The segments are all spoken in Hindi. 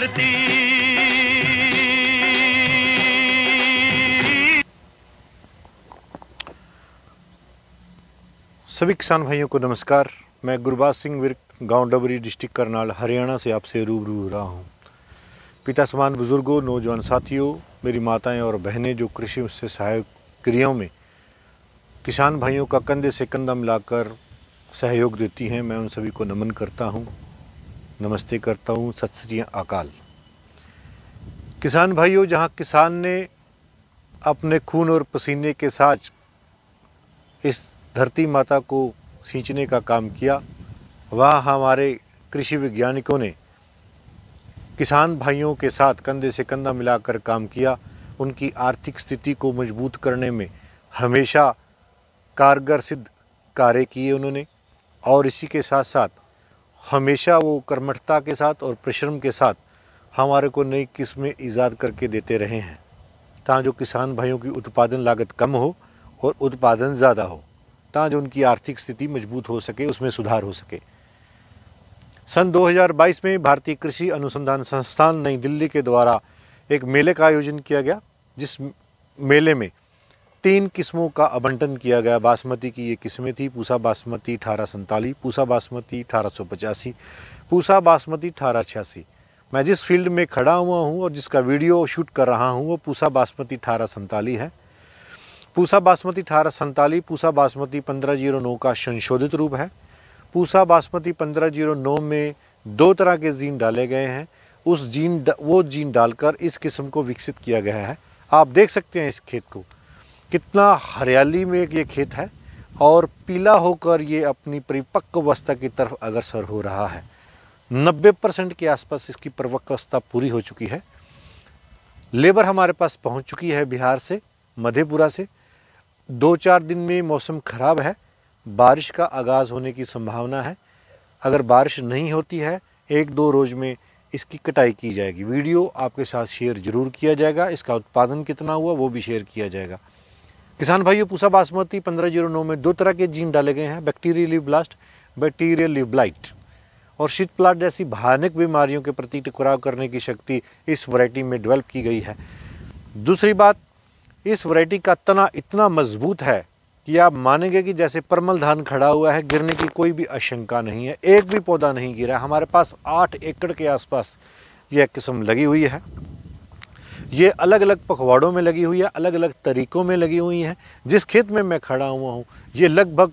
करती सभी किसान भाइयों को नमस्कार मैं गुरबाज सिंह विर्क गांव डबरी डिस्ट्रिक्ट करनाल हरियाणा से आपसे रूबरू हो रहा हूं पिता समान बुज़ुर्गों नौजवान साथियों मेरी माताएं और बहनें जो कृषि से सहायक क्रियाओं में किसान भाइयों का कंधे से कंधा मिलाकर सहयोग देती हैं मैं उन सभी को नमन करता हूं नमस्ते करता हूँ सत श्री अकाल किसान भाइयों जहाँ किसान ने अपने खून और पसीने के साथ इस धरती माता को सींचने का काम किया वहाँ हमारे कृषि वैज्ञानिकों ने किसान भाइयों के साथ कंधे से कंधा मिलाकर काम किया उनकी आर्थिक स्थिति को मजबूत करने में हमेशा कारगर सिद्ध कार्य किए उन्होंने और इसी के साथ साथ हमेशा वो कर्मठता के साथ और परिश्रम के साथ हमारे को नई किस्में ईजाद करके देते रहे हैं ताँ जो किसान भाइयों की उत्पादन लागत कम हो और उत्पादन ज़्यादा हो ताँ जो उनकी आर्थिक स्थिति मजबूत हो सके उसमें सुधार हो सके सन 2022 में भारतीय कृषि अनुसंधान संस्थान नई दिल्ली के द्वारा एक मेले का आयोजन किया गया जिस मेले में तीन किस्मों का आवंटन किया गया बासमती की ये किस्में थी पूसा बासमती अठारह सैंतालीस पूसा बासमती अठारह सौ पचासी पूसा बासमती अठारह छियासी मैं जिस फील्ड में खड़ा हुआ हूँ और जिसका वीडियो शूट कर रहा हूँ वो पूसा बासमती अठारह सैंतालीस है पूसा बासमती अठारह सैंतालीस पूसा बासमती पंद्रह जीरो नौ का संशोधित रूप है पूसा बासमती पंद्रह जीरो नौ में दो तरह के जीन डाले गए हैं उस जीन वो जीन डालकर इस किस्म को विकसित किया गया है आप देख सकते हैं इस खेत को कितना हरियाली में ये खेत है और पीला होकर ये अपनी परिपक्व अवस्था की तरफ अग्रसर हो रहा है 90 परसेंट के आसपास इसकी परिपक्व अवस्था पूरी हो चुकी है लेबर हमारे पास पहुंच चुकी है बिहार से मधेपुरा से दो चार दिन में मौसम ख़राब है बारिश का आगाज़ होने की संभावना है अगर बारिश नहीं होती है एक दो रोज़ में इसकी कटाई की जाएगी वीडियो आपके साथ शेयर ज़रूर किया जाएगा इसका उत्पादन कितना हुआ वो भी शेयर किया जाएगा किसान भाइयों पूसा बासमती पंद्रह जीरो नौ में दो तरह के जीन डाले गए हैं bacterial leaf blast bacterial leaf blight और शीत प्लाट जैसी भयानक बीमारियों के प्रति टकराव करने की शक्ति इस वैरायटी में डेवलप की गई है दूसरी बात इस वैरायटी का तना इतना मजबूत है कि आप मानेंगे कि जैसे परमल धान खड़ा हुआ है गिरने की कोई भी आशंका नहीं है एक भी पौधा नहीं गिरा हमारे पास आठ एकड़ के आसपास यह किस्म लगी हुई है ये अलग अलग पखवाड़ों में लगी हुई है अलग अलग तरीक़ों में लगी हुई हैं जिस खेत में मैं खड़ा हुआ हूँ ये लगभग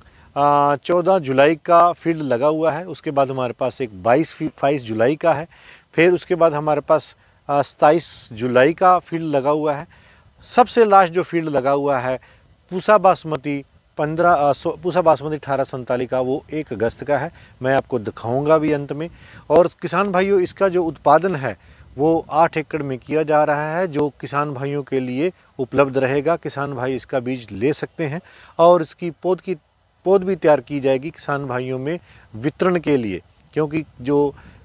चौदह जुलाई का फील्ड लगा हुआ है उसके बाद हमारे पास एक बाईस बाईस जुलाई का है फिर उसके बाद हमारे पास सताईस जुलाई का फील्ड लगा हुआ है सबसे लास्ट जो फील्ड लगा हुआ है पूसा बासमती पंद्रह सौ पूसा बासमती अठारह सैंताली का वो एक अगस्त का है मैं आपको दिखाऊंगा भी अंत में और किसान भाइयों इसका जो उत्पादन है वो आठ एकड़ में किया जा रहा है जो किसान भाइयों के लिए उपलब्ध रहेगा किसान भाई इसका बीज ले सकते हैं और इसकी पौध की पौध भी तैयार की जाएगी किसान भाइयों में वितरण के लिए क्योंकि जो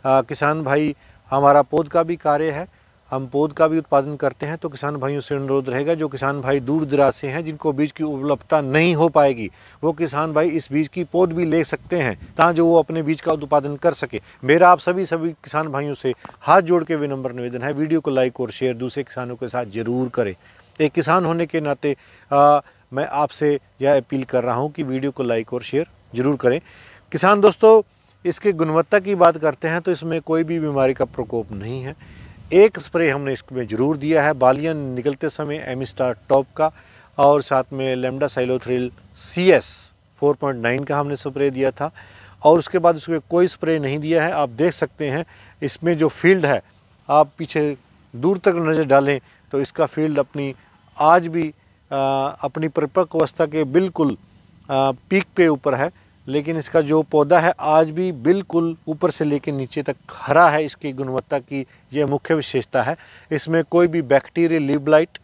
आ, किसान भाई हमारा पौध का भी कार्य है हम पौध का भी उत्पादन करते हैं तो किसान भाइयों से अनुरोध रहेगा जो किसान भाई दूर दराज से हैं जिनको बीज की उपलब्धता नहीं हो पाएगी वो किसान भाई इस बीज की पौध भी ले सकते हैं ताकि वो अपने बीज का उत्पादन कर सके मेरा आप सभी सभी किसान भाइयों से हाथ जोड़ के विनम्र निवेदन है वीडियो को लाइक और शेयर दूसरे किसानों के साथ जरूर करें एक किसान होने के नाते आ, मैं आपसे यह अपील कर रहा हूँ कि वीडियो को लाइक और शेयर जरूर करें किसान दोस्तों इसके गुणवत्ता की बात करते हैं तो इसमें कोई भी बीमारी का प्रकोप नहीं है एक स्प्रे हमने इसमें ज़रूर दिया है बालियाँ निकलते समय एम स्टार टॉप का और साथ में lambda cyhalothrin C S four point nine का हमने स्प्रे दिया था और उसके बाद उसमें कोई स्प्रे नहीं दिया है आप देख सकते हैं इसमें जो फील्ड है आप पीछे दूर तक नज़र डालें तो इसका फील्ड अपनी आज भी आ, अपनी परिपक्व अवस्था के बिल्कुल आ, पीक पे ऊपर है लेकिन इसका जो पौधा है आज भी बिल्कुल ऊपर से लेकर नीचे तक हरा है इसकी गुणवत्ता की यह मुख्य विशेषता है इसमें कोई भी बैक्टीरिया लिव ब्लाइट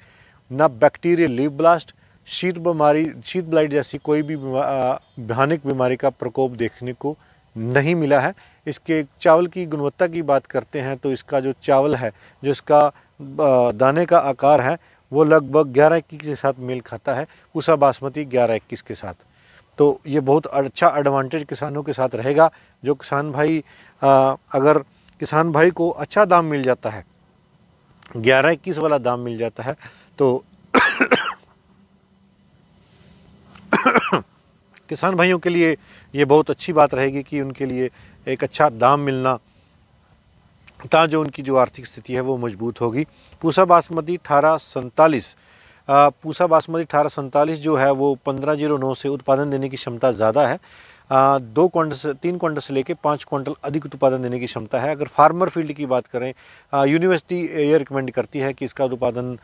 ना बैक्टीरिया लिव ब्लास्ट शीत बीमारी शीत ब्लाइट जैसी कोई भी भयानक बीमारी का प्रकोप देखने को नहीं मिला है इसके चावल की गुणवत्ता की बात करते हैं तो इसका जो चावल है जो इसका दाने का आकार है वो लगभग ग्यारह इक्कीस के साथ मेल खाता है उषा बासमती ग्यारह इक्कीस के साथ तो ये बहुत अच्छा एडवांटेज किसानों के साथ रहेगा जो किसान भाई आ, अगर किसान भाई को अच्छा दाम मिल जाता है ग्यारह इक्कीस वाला दाम मिल जाता है तो किसान भाइयों के लिए ये बहुत अच्छी बात रहेगी कि उनके लिए एक अच्छा दाम मिलना ता जो उनकी जो आर्थिक स्थिति है वो मजबूत होगी पूसा बासमती अठारह सैंतालीस पूसा बासमती अठारह जो है वो पंद्रह जीरो नौ से उत्पादन देने की क्षमता ज़्यादा है आ, दो क्वांटल से तीन क्वांटल से लेकर पाँच क्वांटल अधिक उत्पादन देने की क्षमता है अगर फार्मर फील्ड की बात करें यूनिवर्सिटी ये रिकमेंड करती है कि इसका उत्पादन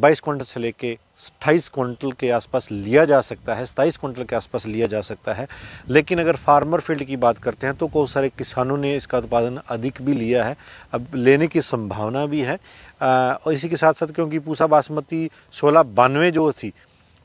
बाईस क्विंटल से लेके सत्ताईस क्विंटल के आसपास लिया जा सकता है सत्ताईस क्विंटल के आसपास लिया जा सकता है लेकिन अगर फार्मर फील्ड की बात करते हैं तो बहुत सारे किसानों ने इसका उत्पादन अधिक भी लिया है अब लेने की संभावना भी है और इसी के साथ साथ क्योंकि पूसा बासमती सोलह बानवे जो थी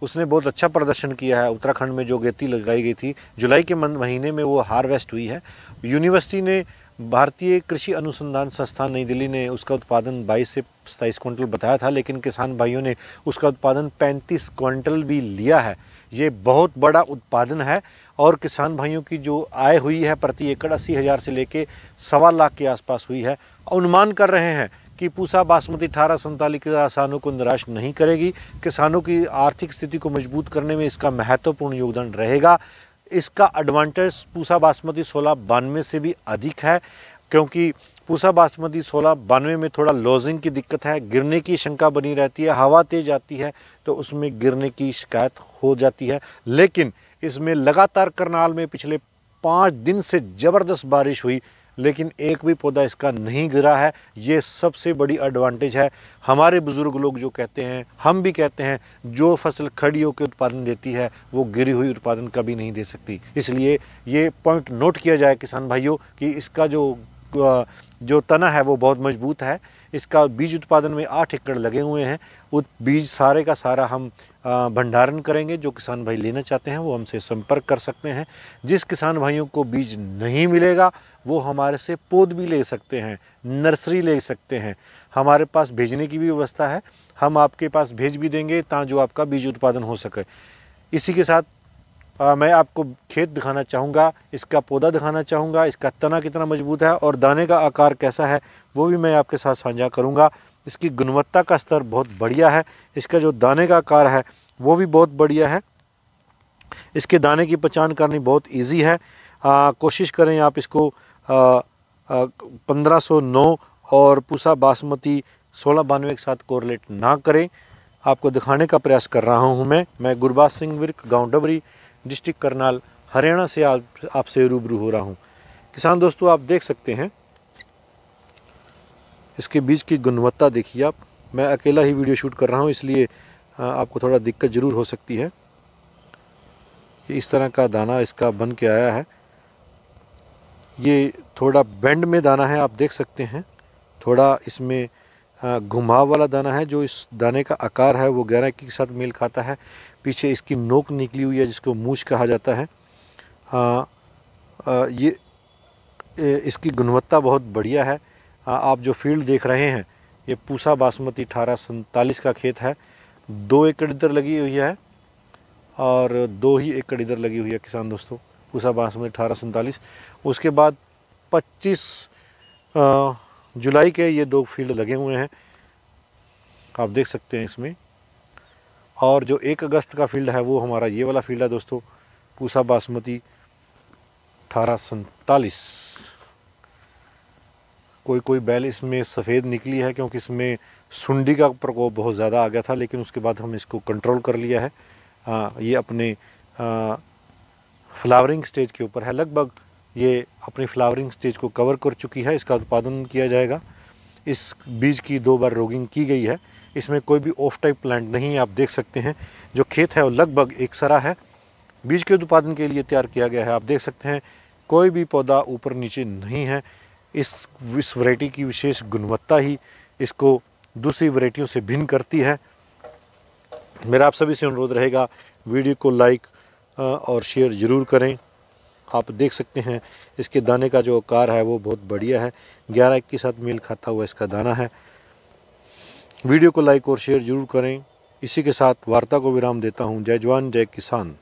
उसने बहुत अच्छा प्रदर्शन किया है उत्तराखंड में जो गेती लगाई गई थी जुलाई के महीने में वो हार्वेस्ट हुई है यूनिवर्सिटी ने भारतीय कृषि अनुसंधान संस्थान नई दिल्ली ने उसका उत्पादन 22 से 27 क्विंटल बताया था लेकिन किसान भाइयों ने उसका उत्पादन 35 क्विंटल भी लिया है ये बहुत बड़ा उत्पादन है और किसान भाइयों की जो आय हुई है प्रति एकड़ अस्सी हज़ार से लेके सवा लाख के आसपास हुई है अनुमान कर रहे हैं कि पूसा बासमती अठारह सैंतालीस किसानों को निराश नहीं करेगी किसानों की आर्थिक स्थिति को मजबूत करने में इसका महत्वपूर्ण योगदान रहेगा इसका एडवांटेज पूसा बासमती सोलह बानवे से भी अधिक है क्योंकि पूसा बासमती सोलह बानवे में थोड़ा लॉजिंग की दिक्कत है गिरने की शंका बनी रहती है हवा तेज आती है तो उसमें गिरने की शिकायत हो जाती है लेकिन इसमें लगातार करनाल में पिछले पाँच दिन से ज़बरदस्त बारिश हुई लेकिन एक भी पौधा इसका नहीं गिरा है ये सबसे बड़ी एडवांटेज है हमारे बुज़ुर्ग लोग जो कहते हैं हम भी कहते हैं जो फसल खड़ी होकर उत्पादन देती है वो गिरी हुई उत्पादन कभी नहीं दे सकती इसलिए ये पॉइंट नोट किया जाए किसान भाइयों कि इसका जो जो तना है वो बहुत मजबूत है इसका बीज उत्पादन में आठ एकड़ लगे हुए हैं उस बीज सारे का सारा हम भंडारण करेंगे जो किसान भाई लेना चाहते हैं वो हमसे संपर्क कर सकते हैं जिस किसान भाइयों को बीज नहीं मिलेगा वो हमारे से पौध भी ले सकते हैं नर्सरी ले सकते हैं हमारे पास भेजने की भी व्यवस्था है हम आपके पास भेज भी देंगे ताँ जो आपका बीज उत्पादन हो सके इसी के साथ आ, मैं आपको खेत दिखाना चाहूँगा इसका पौधा दिखाना चाहूँगा इसका तना कितना मजबूत है और दाने का आकार कैसा है वो भी मैं आपके साथ साझा करूँगा इसकी गुणवत्ता का स्तर बहुत बढ़िया है इसका जो दाने का आकार है वो भी बहुत बढ़िया है इसके दाने की पहचान करनी बहुत ईजी है आ, कोशिश करें आप इसको पंद्रह सौ नौ और पूसा बासमती सोलह बानवे के साथ कोरलेट ना करें आपको दिखाने का प्रयास कर रहा हूं मैं मैं गुरबाज सिंह विर्क गांव डबरी डिस्ट्रिक्ट करनाल हरियाणा से आप आपसे रूबरू हो रहा हूं किसान दोस्तों आप देख सकते हैं इसके बीज की गुणवत्ता देखिए आप मैं अकेला ही वीडियो शूट कर रहा हूँ इसलिए आपको थोड़ा दिक्कत ज़रूर हो सकती है इस तरह का दाना इसका बन के आया है ये थोड़ा बैंड में दाना है आप देख सकते हैं थोड़ा इसमें घुमाव वाला दाना है जो इस दाने का आकार है वो गहरा के साथ मेल खाता है पीछे इसकी नोक निकली हुई है जिसको मूछ कहा जाता है आ, आ, ये इसकी गुणवत्ता बहुत बढ़िया है हाँ, आप जो फील्ड देख रहे हैं ये पूसा बासमती अठारह सैंतालीस का खेत है दो एकड़ इधर लगी हुई है और दो ही एकड़ इधर लगी हुई है किसान दोस्तों पूसा बासमती अठारह सैंतालीस उसके बाद पच्चीस जुलाई के ये दो फील्ड लगे हुए हैं आप देख सकते हैं इसमें और जो एक अगस्त का फील्ड है वो हमारा ये वाला फील्ड है दोस्तों पूसा बासमती अठारह सैंतालीस कोई कोई बैल इसमें सफ़ेद निकली है क्योंकि इसमें सुंडी का प्रकोप बहुत ज़्यादा आ गया था लेकिन उसके बाद हम इसको कंट्रोल कर लिया है आ, ये अपने आ, फ्लावरिंग स्टेज के ऊपर है लगभग ये अपनी फ्लावरिंग स्टेज को कवर कर चुकी है इसका उत्पादन किया जाएगा इस बीज की दो बार रोगिंग की गई है इसमें कोई भी ऑफ टाइप प्लांट नहीं है आप देख सकते हैं जो खेत है वो लगभग एक सरा है बीज के उत्पादन के लिए तैयार किया गया है आप देख सकते हैं कोई भी पौधा ऊपर नीचे नहीं है इस इस वैरायटी की विशेष गुणवत्ता ही इसको दूसरी वैरायटियों से भिन्न करती है मेरा आप सभी से अनुरोध रहेगा वीडियो को लाइक और शेयर ज़रूर करें आप देख सकते हैं इसके दाने का जो आकार है वो बहुत बढ़िया है ग्यारह के साथ मेल खाता हुआ इसका दाना है वीडियो को लाइक और शेयर ज़रूर करें इसी के साथ वार्ता को विराम देता हूँ जय जवान जय किसान